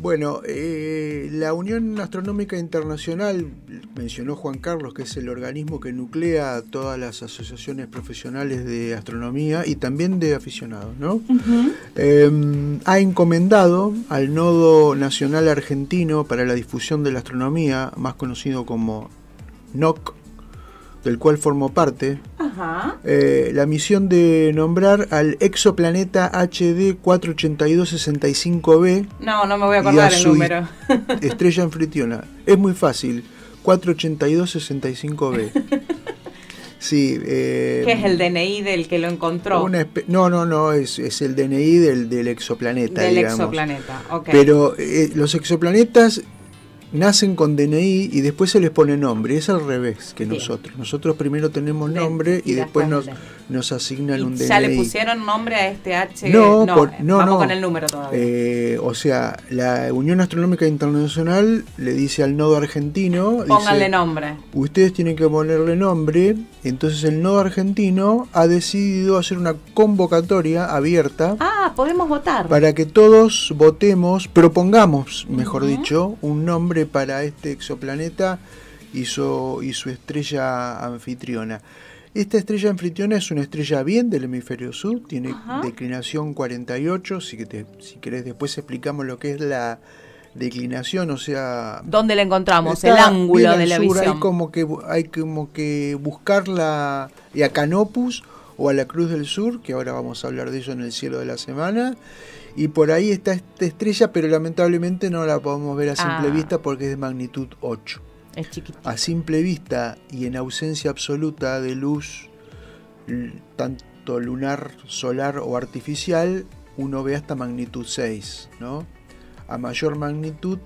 Bueno, eh, la Unión Astronómica Internacional, mencionó Juan Carlos, que es el organismo que nuclea todas las asociaciones profesionales de astronomía y también de aficionados, ¿no? Em, ha encomendado al Nodo Nacional Argentino para la Difusión de la Astronomía, más conocido como NOC, del cual formó parte, Ajá. Eh, la misión de nombrar al exoplaneta HD 48265b. No, no me voy a acordar el número. estrella anfitriona. Es muy fácil. 48265b. Sí. Eh, ¿Qué es el DNI del que lo encontró? no, no, no, es, el DNI del, del exoplaneta. Del exoplaneta, ok. Pero eh, los exoplanetas nacen con DNI y después se les pone nombre. Es al revés que nosotros. Nosotros primero tenemos nombre y después nos, nos asignan un DNI. ¿Ya le pusieron nombre a este H? No, no, eh, vamos con el número todavía. Eh, o sea, la Unión Astronómica Internacional le dice al nodo argentino... Pónganle nombre. Ustedes tienen que ponerle nombre. Entonces el nodo argentino ha decidido hacer una convocatoria abierta. Ah podemos votar. Para que todos votemos, propongamos, mejor dicho, un nombre para este exoplaneta y su, y su estrella anfitriona. Esta estrella anfitriona es una estrella bien del hemisferio sur, tiene declinación 48, si, que te, si querés después explicamos lo que es la declinación, o sea... ¿Dónde la encontramos? El ángulo de la Hay como, que, hay como que buscarla y a Canopus o a la Cruz del Sur, que ahora vamos a hablar de ello en el cielo de la semana. Y por ahí está esta estrella, pero lamentablemente no la podemos ver a simple ah. vista porque es de magnitud 8. Es A simple vista y en ausencia absoluta de luz, tanto lunar, solar o artificial, uno ve hasta magnitud 6, ¿no? A mayor magnitud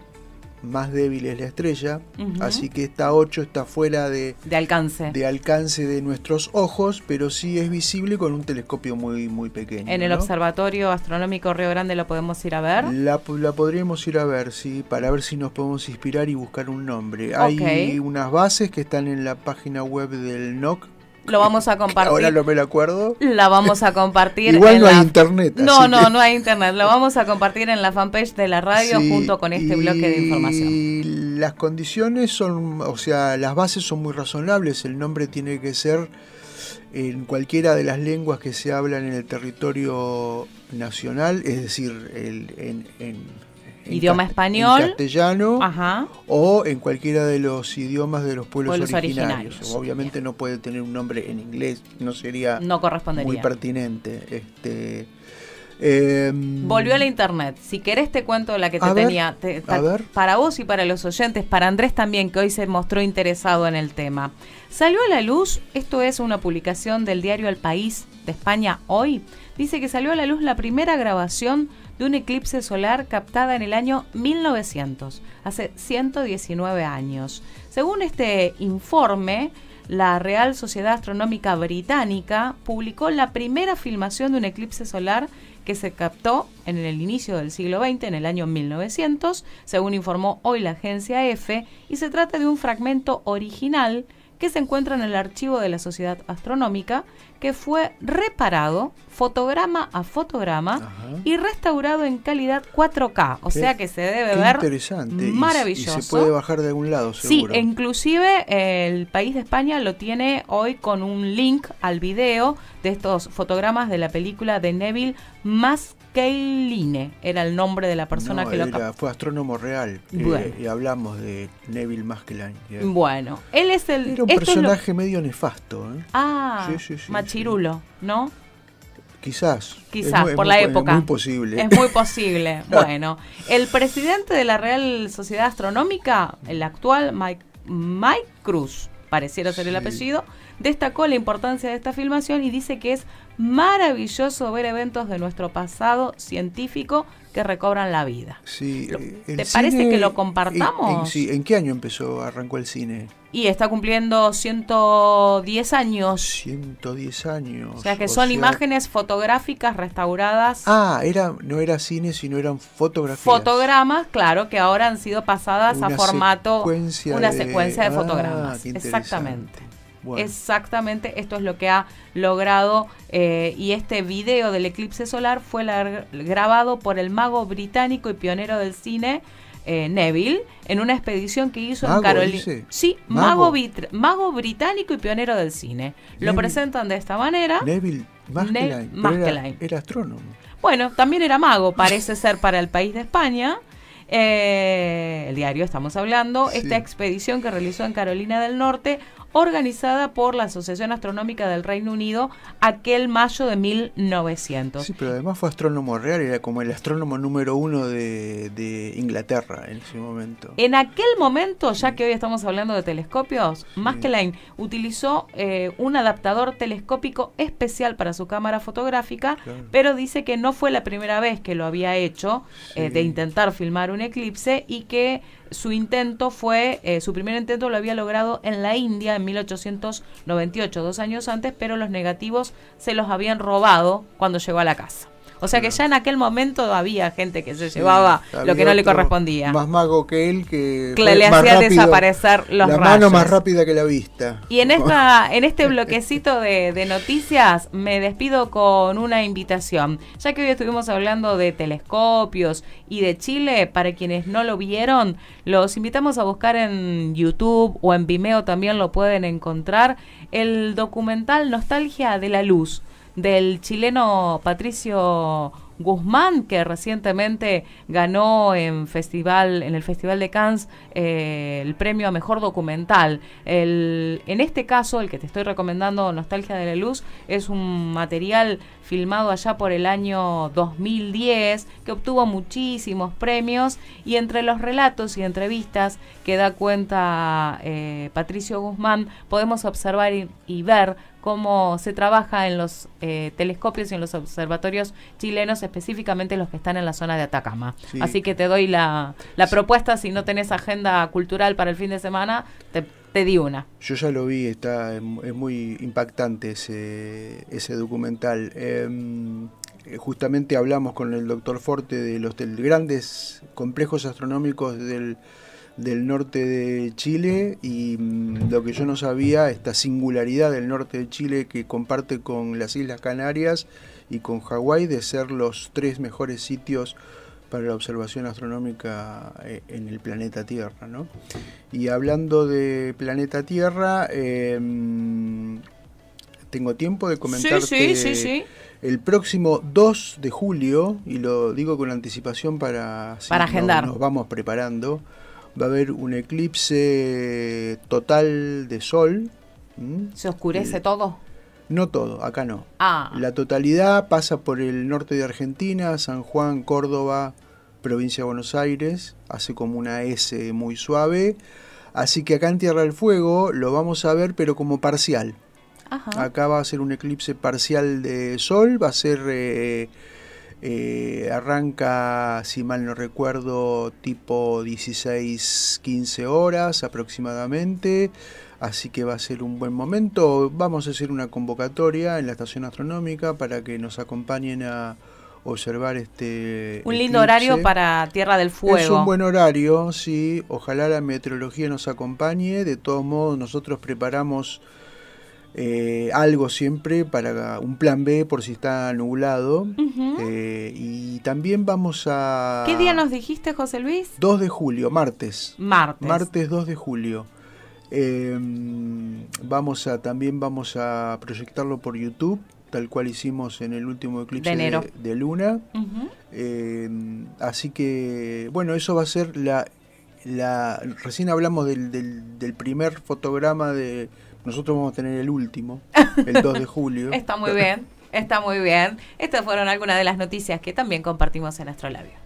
más débil es la estrella, así que esta 8 está fuera de, de, alcance. de alcance de nuestros ojos, pero sí es visible con un telescopio muy, muy pequeño. En el Observatorio Astronómico Río Grande lo podemos ir a ver. La, podríamos ir a ver, sí, para ver si nos podemos inspirar y buscar un nombre. Hay unas bases que están en la página web del NOC, lo vamos a compartir. Ahora no me lo acuerdo. La vamos a compartir. Igual no la... hay internet. No, no, no hay internet. Lo vamos a compartir en la fanpage de la radio junto con este bloque de información. Y las condiciones son, o sea, las bases son muy razonables. El nombre tiene que ser en cualquiera de las lenguas que se hablan en el territorio nacional, es decir, el, en idioma español. castellano. O en cualquiera de los idiomas de los pueblos, originarios. Obviamente no puede tener un nombre en inglés, no sería muy pertinente. Este, Em, Volvió a la internet. Si querés te cuento la que te tenía. para vos y para los oyentes, para Andrés también, que hoy se mostró interesado en el tema. Salió a la luz, esto es una publicación del diario El País de España hoy, dice que salió a la luz la primera grabación de un eclipse solar captada en el año 1900, hace 119 años. Según este informe, la Real Sociedad Astronómica Británica publicó la primera filmación de un eclipse solar que se captó en el inicio del siglo XX, en el año 1900, según informó hoy la agencia EFE, e, y se trata de un fragmento original que se encuentra en el archivo de la Sociedad Astronómica, que fue reparado fotograma a fotograma y restaurado en calidad 4K. O sea que se debe ver interesante. maravilloso. Y, se puede bajar de algún lado, seguro. Sí, inclusive eh, el país de España lo tiene hoy con un link al video de estos fotogramas de la película de Neville Maskeline. Era el nombre de la persona que lo Fue astrónomo real eh, y hablamos de Neville Maskelyne. ¿eh? Bueno, él es el... Era un este personaje medio nefasto. Ah, sí, Chirulo, ¿no? Quizás. Quizás, por la época. Es muy posible. Es muy posible. bueno, el presidente de la Real Sociedad Astronómica, el actual Mike, Cruz, pareciera ser el apellido, destacó la importancia de esta filmación y dice que es maravilloso ver eventos de nuestro pasado científico que recobran la vida. Eh, ¿Te parece que lo compartamos? En, qué año empezó, arrancó el cine? Y está cumpliendo 110 años. 110 años. O sea que son imágenes fotográficas restauradas. Ah, era, no era cine, sino eran fotografías. Fotogramas, claro, que ahora han sido pasadas a formato. una secuencia de ah, fotogramas. Exactamente. Exactamente, esto es lo que ha logrado eh, y este video del eclipse solar fue grabado por el mago británico y pionero del cine. Eh, Neville en una expedición que hizo en Carolina. Sí, mago. Mago, mago. británico y pionero del cine. lo presentan de esta manera. Neville Maskelyne. era, astrónomo. Bueno, también era mago, parece ser para el país de España. Eh, el diario estamos hablando, esta expedición que realizó en Carolina del Norte organizada por la Asociación Astronómica del Reino Unido aquel mayo de 1900. Sí, pero además fue astrónomo real, era como el astrónomo número uno de, Inglaterra en su momento. En aquel momento, ya que hoy estamos hablando de telescopios, sí. utilizó eh, un adaptador telescópico especial para su cámara fotográfica, pero dice que no fue la primera vez que lo había hecho eh, de intentar filmar un eclipse y que su intento fue, eh, su primer intento lo había logrado en la India en 1898, dos años antes, pero los negativos se los habían robado cuando llegó a la casa. O sea que ya en aquel momento había gente que se llevaba lo que no le correspondía. Más mago que él que le hacía desaparecer los la mano más rápida que la vista. Y en esta en este bloquecito de noticias me despido con una invitación. Ya que hoy estuvimos hablando de telescopios y de Chile, para quienes no lo vieron, los invitamos a buscar en YouTube o en Vimeo también lo pueden encontrar el documental Nostalgia de la Luz del chileno Patricio Guzmán, que recientemente ganó en festival, en el Festival de Cannes, eh, el premio a mejor documental. en este caso, el que te estoy recomendando, Nostalgia de la Luz, es un material filmado allá por el año 2010, que obtuvo muchísimos premios, y entre los relatos y entrevistas que da cuenta eh, Patricio Guzmán, podemos observar y ver cómo se trabaja en los eh, telescopios y en los observatorios chilenos, específicamente los que están en la zona de Atacama. Así que te doy la, propuesta, si no tenés agenda cultural para el fin de semana, te, te di una. Yo ya lo vi, está es muy impactante ese, ese documental. Em, justamente hablamos con el doctor Forte de los grandes complejos astronómicos del del norte de Chile y mm, lo que yo no sabía, esta singularidad del norte de Chile que comparte con las Islas Canarias y con Hawái de ser los tres mejores sitios para la observación astronómica eh, en el planeta Tierra. ¿no? Y hablando de planeta Tierra, em, tengo tiempo de comentar sí, sí, sí, el próximo 2 de julio, y lo digo con anticipación para... agendar. nos vamos preparando va a haber un eclipse total de sol. ¿Se oscurece todo? No todo, acá no. Ah. La totalidad pasa por el norte de Argentina, San Juan, Córdoba, provincia de Buenos Aires, hace como una S muy suave. Así que acá en Tierra del Fuego lo vamos a ver, pero como parcial. Ajá. Acá va a ser un eclipse parcial de sol, va a ser... Eh, eh, arranca, si mal no recuerdo, tipo 16-15 horas aproximadamente, así que va a ser un buen momento. Vamos a hacer una convocatoria en la estación astronómica para que nos acompañen a observar este... Un lindo horario para Tierra del Fuego. Es un buen horario, sí. Ojalá la meteorología nos acompañe. De todos modos, nosotros preparamos eh, algo siempre para un plan B por si está nublado. Eh, y también vamos a... ¿Qué día nos dijiste, José Luis? 2 de julio, martes. Martes. Martes 2 de julio. Em, vamos a también vamos a proyectarlo por YouTube, tal cual hicimos en el último eclipse de, luna. Em, así que bueno, eso va a ser la, la recién hablamos del primer fotograma de nosotros vamos a tener el último, el 2 de julio. está muy bien, está muy bien. Estas fueron algunas de las noticias que también compartimos en Nuestro Labio.